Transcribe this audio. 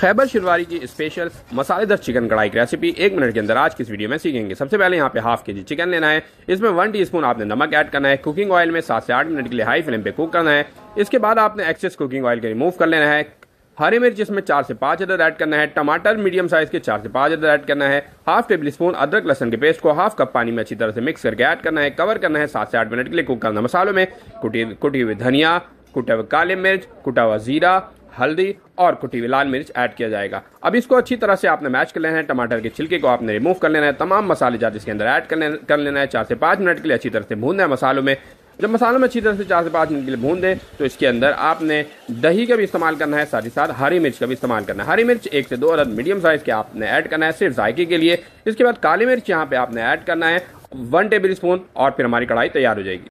खैबर शिरवारी की स्पेशल मसालेदार चिकन कढ़ाई की रेसिपी एक मिनट के अंदर आज की इस वीडियो में सीखेंगे सबसे पहले यहाँ पे हाफ के जी चिकन लेना है इसमें वन टीस्पून आपने नमक ऐड करना है कुकिंग ऑयल में सात से आठ मिनट के लिए हाई फ्लेम पे कुक करना है इसके बाद आपने एक्सेस कुकिंग ऑयल के रिमूव कर लेना है हरी मिर्च इसमें चार से पांच अदर ऐड करना है टमाटर मीडियम साइज के चार से पाँच अदर ऐड करना है हाफ टेबल स्पून अदरक लहसन के पेस्ट को हाफ कप पानी में अच्छी तरह से मिक्स करके ऐड करना है कवर करना है सात से आठ मिनट के लिए कुक करना मसालों में कुटी कुटी हुई धनिया कुटा हुआ काली मिर्च कुटा हुआ जीरा हल्दी और कुटी हुई लाल मिर्च ऐड किया जाएगा अब इसको अच्छी तरह से आपने मैच कर लेना है टमाटर के छिलके को आपने रिमूव कर लेना है तमाम मसाले जाते इसके अंदर ऐड कर लेना है चार से पाँच मिनट के लिए अच्छी तरह से भूनना है मसालों में जब मसालों में अच्छी तरह से चार से पाँच मिनट के लिए भून दें तो इसके अंदर आपने दही का भी इस्तेमाल करना है साथ ही साथ हरी मिर्च का भी इस्तेमाल करना है हरी मिर्च एक से दो अदद मीडियम साइज़ के आपने ऐड करना है सिर्फ जायके के लिए इसके बाद काली मिर्च यहाँ पे आपने ऐड करना है वन टेबल स्पून और फिर हमारी कढ़ाई तैयार हो जाएगी